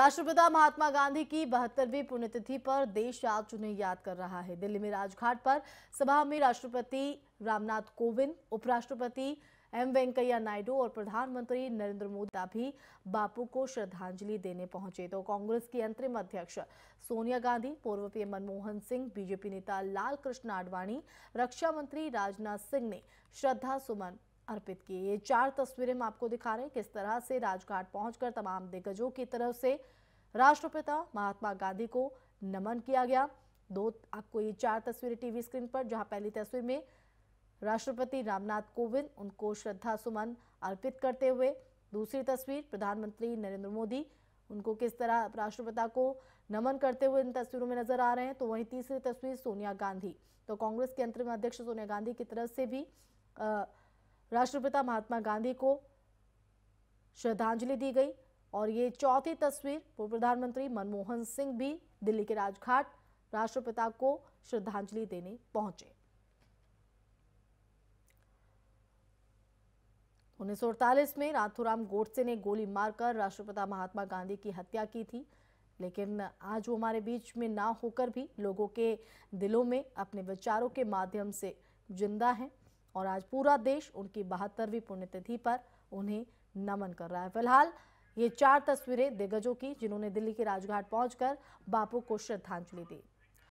राष्ट्रपिता महात्मा गांधी की बहत्तरवीं पुण्यतिथि पर देश आज उन्हें याद कर रहा है दिल्ली में राजघाट पर सभा में राष्ट्रपति रामनाथ कोविंद उपराष्ट्रपति एम वेंकैया नायडू और प्रधानमंत्री नरेंद्र मोदी भी बापू को श्रद्धांजलि देने पहुंचे तो कांग्रेस की अंतरिम अध्यक्ष सोनिया गांधी पूर्व पीएम मनमोहन सिंह बीजेपी नेता लाल कृष्ण आडवाणी रक्षा मंत्री राजनाथ सिंह ने श्रद्धा सुमन अर्पित किए ये चार तस्वीरें हम आपको दिखा रहे हैं किस तरह से राजघाट पहुंचकर तमाम दिग्गजों की तरफ से राष्ट्रपिता महात्मा गांधी को नमन किया गया दो आपको ये चार तस्वीरें टीवी स्क्रीन पर जहां पहली तस्वीर में राष्ट्रपति रामनाथ कोविंद उनको श्रद्धा सुमन अर्पित करते हुए दूसरी तस्वीर प्रधानमंत्री नरेंद्र मोदी उनको किस तरह राष्ट्रपिता को नमन करते हुए इन तस्वीरों में नजर आ रहे हैं तो वहीं तीसरी तस्वीर सोनिया गांधी तो कांग्रेस के अंतरिम अध्यक्ष सोनिया गांधी की तरफ से भी आ, राष्ट्रपिता महात्मा गांधी को श्रद्धांजलि दी गई और ये चौथी तस्वीर पूर्व प्रधानमंत्री मनमोहन सिंह भी दिल्ली के राजघाट राष्ट्रपिता को श्रद्धांजलि देने पहुंचे उन्नीस में राथुराम गोडसे ने गोली मारकर राष्ट्रपिता महात्मा गांधी की हत्या की थी लेकिन आज वो हमारे बीच में ना होकर भी लोगों के दिलों में अपने विचारों के माध्यम से जिंदा हैं और आज पूरा देश उनकी बहत्तरवीं पुण्यतिथि पर उन्हें नमन कर रहा है फिलहाल ये चार तस्वीरें दिग्गजों की जिन्होंने दिल्ली के राजघाट पहुंचकर बापू को श्रद्धांजलि दी